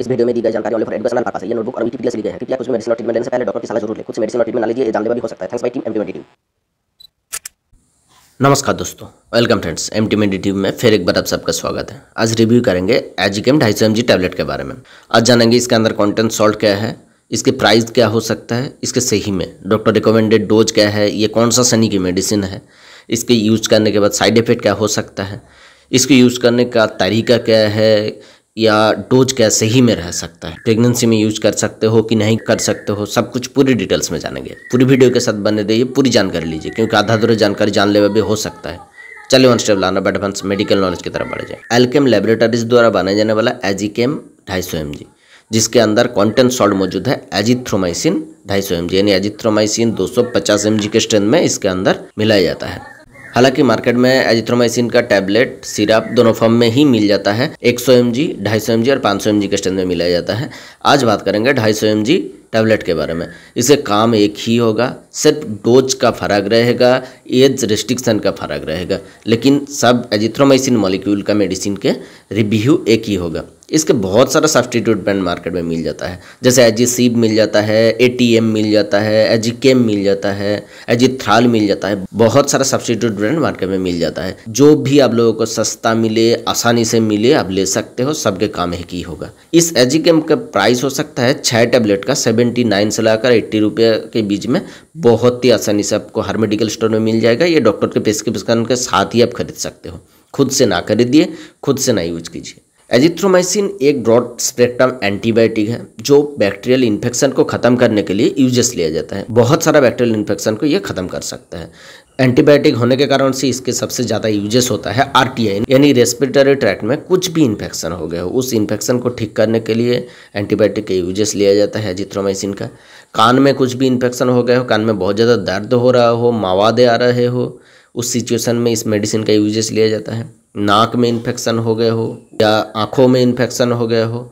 इस वीडियो में दी गई जानकारी ऑल फॉर एडुकेशनल पर्पस है ये नोटबुक और विकिपीडिया से ली गई है कृपया कुछ भी मेडिसिन और ट्रीटमेंट लेने से पहले डॉक्टर की सलाह जरूर ले कुछ मेडिसिन और ट्रीटमेंट ना लीजिए जानलेवा भी हो सकता है thanks by team MT team नमस्कार दोस्तों welcome friends M T medi TV में फिर एक बार आप सबका स्वागत है आज रिव्यू करेंगे एजिकेम ढाई सौ एम जी टैबलेट के बारे में आज जानेंगे इसके अंदर कंटेंट सॉल्ट क्या है इसके प्राइस क्या हो सकता है इसके सही में डॉक्टर रिकमेंडेड डोज क्या है ये कौन सा सनी की मेडिसिन है इसके यूज करने के बाद साइड इफेक्ट क्या हो सकता है इसके यूज़ करने का तरीका क्या है या डोज कैसे ही में रह सकता है प्रेगनेंसी में यूज कर सकते हो कि नहीं कर सकते हो सब कुछ पूरी डिटेल्स में जानेंगे पूरी वीडियो के साथ बने रहिए पूरी जानकारी लीजिए क्योंकि आधा दूर जानकारी जान भी हो सकता है चलिए वन स्टेप लाना बैडवांस मेडिकल नॉलेज की तरफ बढ़ जाए एलकेम लेबोरेटरीज द्वारा बनाया जाने वाला एजिकेम ढाई सौ जिसके अंदर कॉन्टेंट सॉल्ट मौजूद है एजिथ्रोमाइसिन ढाई सौ एम जी यानी एजिथ्रोमाइसिन पचास एम जी के स्ट्रेंथ में इसके अंदर मिलाया जाता है हालांकि मार्केट में एजिथ्रोमाइसिन का टैबलेट सिरप दोनों फॉर्म में ही मिल जाता है एक सौ एम जी ढाई सौ एम जी और पाँच सौ एम जी के स्टैंड में मिला जाता है आज बात करेंगे ढाई सौ एम जी टैबलेट के बारे में इसे काम एक ही होगा सिर्फ डोज का फ़र्क रहेगा एज रिस्ट्रिक्शन का फ़र्क रहेगा लेकिन सब एजिथ्रोमाइसिन मॉलिक्यूल का मेडिसिन के रिव्यू एक ही होगा इसके बहुत सारा सब्सटीट्यूट ब्रांड मार्केट में मिल जाता है जैसे एजी सीब मिल जाता है ए मिल जाता है एजी केम मिल जाता है एजी थ्राल मिल जाता है बहुत सारा सब्सटीट्यूट ब्रांड मार्केट में मिल जाता है जो भी आप लोगों को सस्ता मिले आसानी से मिले आप ले सकते हो सबके काम एक ही होगा इस एजी केम का प्राइस हो सकता है छः टेबलेट का सेवेंटी नाइन से लाकर एट्टी रुपये के बीच में बहुत ही आसानी से आपको हर मेडिकल स्टोर में मिल जाएगा ये डॉक्टर के प्रिस्क्रिप्शन के साथ ही आप खरीद सकते हो खुद से ना खरीदिए खुद से ना यूज कीजिए एजिथ्रोमाइसिन एक ब्रॉड स्पेक्ट्रम एंटीबायोटिक है जो बैक्टीरियल इन्फेक्शन को खत्म करने के लिए यूजेस लिया जाता है बहुत सारा बैक्टीरियल इन्फेक्शन को ये खत्म कर सकता है एंटीबायोटिक होने के कारण से इसके सबसे ज़्यादा यूजेस होता है आर यानी रेस्पिरेटरी ट्रैक्ट में कुछ भी इन्फेक्शन हो गया हो उस इन्फेक्शन को ठीक करने के लिए एंटीबायोटिक के यूजेस लिया जाता है एजिथ्रोमाइसिन का कान में कुछ भी इन्फेक्शन हो गया हो कान में बहुत ज़्यादा दर्द हो रहा हो मावादे आ रहे हो उस सिचुएशन में इस मेडिसिन का यूजेस लिया जाता है नाक में इन्फेक्शन हो गए हो या आँखों में इन्फेक्शन हो गए हो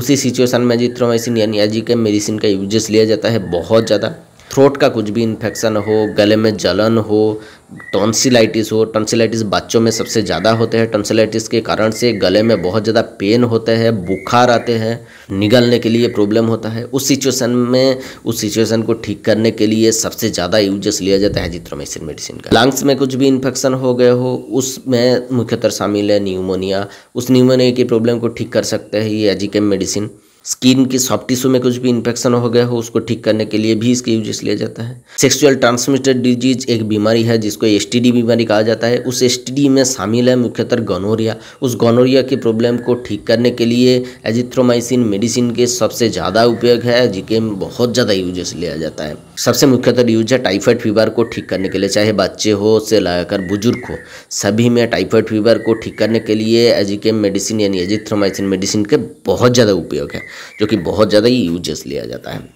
उसी सिचुएशन में जित्रोमाइसिन यानी अजी के मेडिसिन का यूजेस लिया जाता है बहुत ज़्यादा थ्रोट का कुछ भी इन्फेक्शन हो गले में जलन हो टॉन्सिलाइटिस हो टॉन्सिलाइटिस बच्चों में सबसे ज़्यादा होते हैं टॉन्सिलाइटिस के कारण से गले में बहुत ज़्यादा पेन होते हैं बुखार आते हैं निगलने के लिए प्रॉब्लम होता है उस सिचुएशन में उस सिचुएशन को ठीक करने के लिए सबसे ज़्यादा यूजेस लिया जाता है जित्रोमेसिन मेडिसिन का लंग्स में कुछ भी इन्फेक्शन हो गए हो उसमें मुख्यतः शामिल है न्यूमोनिया उस न्यूमोनिया की प्रॉब्लम को ठीक कर सकते हैं ये एजिकेम मेडिसिन स्किन की सॉफ्ट टिश्यू में कुछ भी इन्फेक्शन हो गया हो उसको ठीक करने के लिए भी इसके यूज लिया जाता है सेक्सुअल ट्रांसमिटेड डिजीज एक बीमारी है जिसको एस बीमारी कहा जाता है उस एस में शामिल है मुख्यतः गनोरिया उस गनोरिया की प्रॉब्लम को ठीक करने के लिए एजिथ्रोमाइसिन मेडिसिन के सबसे ज़्यादा उपयोग है जिके बहुत ज़्यादा यूजेस लिया जाता है सबसे मुख्यतः यूज है टाइफाइड फीवर को ठीक करने के लिए चाहे बच्चे हो से लगाकर बुजुर्ग हो सभी में टाइफाइड फीवर को ठीक करने के लिए एजिकेम मेडिसिन यानी एजिथ्रोमाइसिन मेडिसिन के बहुत ज़्यादा उपयोग है जो कि बहुत ज़्यादा ही यूजेस लिया जाता है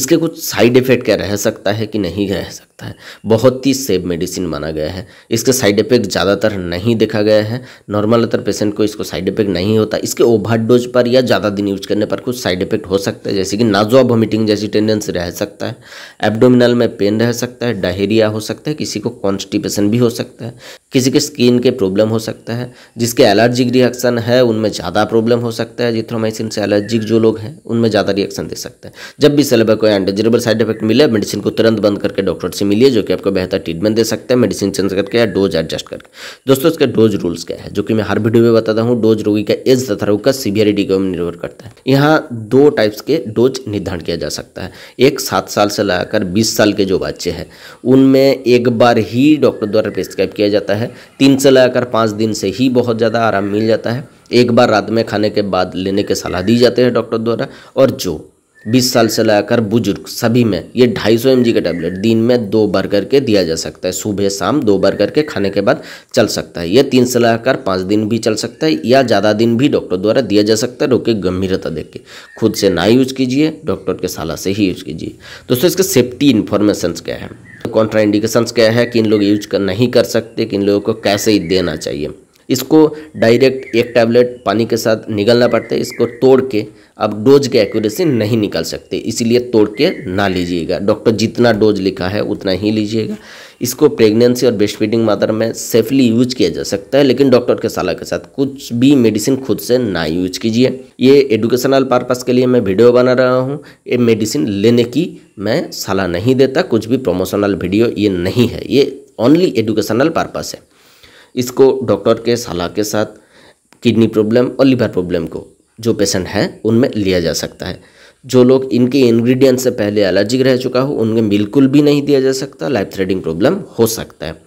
इसके कुछ साइड इफ़ेक्ट क्या रह सकता है कि नहीं रह सकता सकता है बहुत ही सेफ मेडिसिन माना गया है इसके साइड इफेक्ट ज़्यादातर नहीं देखा गया है नॉर्मल अतर पेशेंट को इसको साइड इफेक्ट नहीं होता इसके ओवर डोज पर या ज़्यादा दिन यूज करने पर कुछ साइड इफेक्ट हो सकता है जैसे कि नाजुआ वॉमिटिंग जैसी टेंडेंसी रह सकता है एबडोमिनल में पेन रह सकता है डायरिया हो सकता है किसी को कॉन्स्टिपेशन भी हो सकता है किसी के स्किन के प्रॉब्लम हो सकता है जिसके एलर्जिक रिएक्शन है उनमें ज़्यादा प्रॉब्लम हो सकता है जिथ्रोमाइसिन से एलर्जिक जो लोग हैं उनमें ज़्यादा रिएक्शन दे सकते हैं जब भी सेलेबा को एंडेजरेबल साइड इफेक्ट मिले मेडिसिन को तुरंत बंद करके डॉक्टर से किसी मिली है जो कि आपको बेहतर ट्रीटमेंट दे सकता है मेडिसिन चेंज करके या डोज एडजस्ट करके दोस्तों इसका डोज रूल्स क्या है जो कि मैं हर वीडियो में बताता हूँ डोज रोगी का एज तथा रोग का सीवियरिटी के निर्भर करता है यहाँ दो टाइप्स के डोज निर्धारण किया जा सकता है एक सात साल से लगाकर बीस साल के जो बच्चे हैं उनमें एक बार ही डॉक्टर द्वारा प्रिस्क्राइब किया जाता है तीन से लगाकर पाँच दिन से ही बहुत ज़्यादा आराम मिल जाता है एक बार रात में खाने के बाद लेने के सलाह दी जाती है डॉक्टर द्वारा और जो बीस साल से लगाकर बुजुर्ग सभी में ये ढाई सौ एम का टैबलेट दिन में दो बार करके दिया जा सकता है सुबह शाम दो बार करके खाने के बाद चल सकता है ये तीन से लगाकर पाँच दिन भी चल सकता है या ज़्यादा दिन भी डॉक्टर द्वारा दिया जा सकता है रोके गंभीरता देख के खुद से ना यूज कीजिए डॉक्टर के सलाह से ही यूज कीजिए दोस्तों इसके सेफ्टी इन्फॉर्मेशन क्या है कॉन्ट्राइंडिकेशंस क्या है किन लोग यूज कर नहीं कर सकते किन लोगों को कैसे देना चाहिए इसको डायरेक्ट एक टैबलेट पानी के साथ निगलना पड़ता है इसको तोड़ के आप डोज के एक्यूरेसी नहीं निकाल सकते इसीलिए तोड़ के ना लीजिएगा डॉक्टर जितना डोज लिखा है उतना ही लीजिएगा इसको प्रेगनेंसी और ब्रेस्ट फीडिंग मात्रा में सेफली यूज किया जा सकता है लेकिन डॉक्टर के सलाह के साथ कुछ भी मेडिसिन खुद से ना यूज कीजिए ये एडुकेशनल पर्पज़ के लिए मैं वीडियो बना रहा हूँ ये मेडिसिन लेने की मैं सलाह नहीं देता कुछ भी प्रमोशनल वीडियो ये नहीं है ये ओनली एडुकेशनल पर्पज़ है इसको डॉक्टर के सलाह के साथ किडनी प्रॉब्लम और लिवर प्रॉब्लम को जो पेशेंट है उनमें लिया जा सकता है जो लोग इनके इंग्रेडिएंट से पहले एलर्जिक रह चुका हो उनमें बिल्कुल भी नहीं दिया जा सकता लाइफ थ्रेडिंग प्रॉब्लम हो सकता है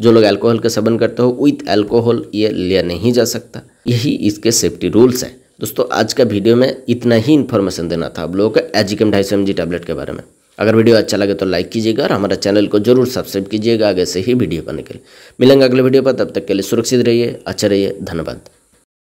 जो लोग अल्कोहल का सेवन करते हो विथ अल्कोहल ये लिया नहीं जा सकता यही इसके सेफ्टी रूल्स हैं दोस्तों आज का वीडियो में इतना ही इन्फॉर्मेशन देना था आप लोगों का एजिकम ढाई सौ टैबलेट के बारे में अगर वीडियो अच्छा लगे तो लाइक कीजिएगा और हमारे चैनल को जरूर सब्सक्राइब कीजिएगा आगे से ही वीडियो बनने के लिए मिलेंगे अगले वीडियो पर तब तक के लिए सुरक्षित रहिए अच्छा रहिए धन्यवाद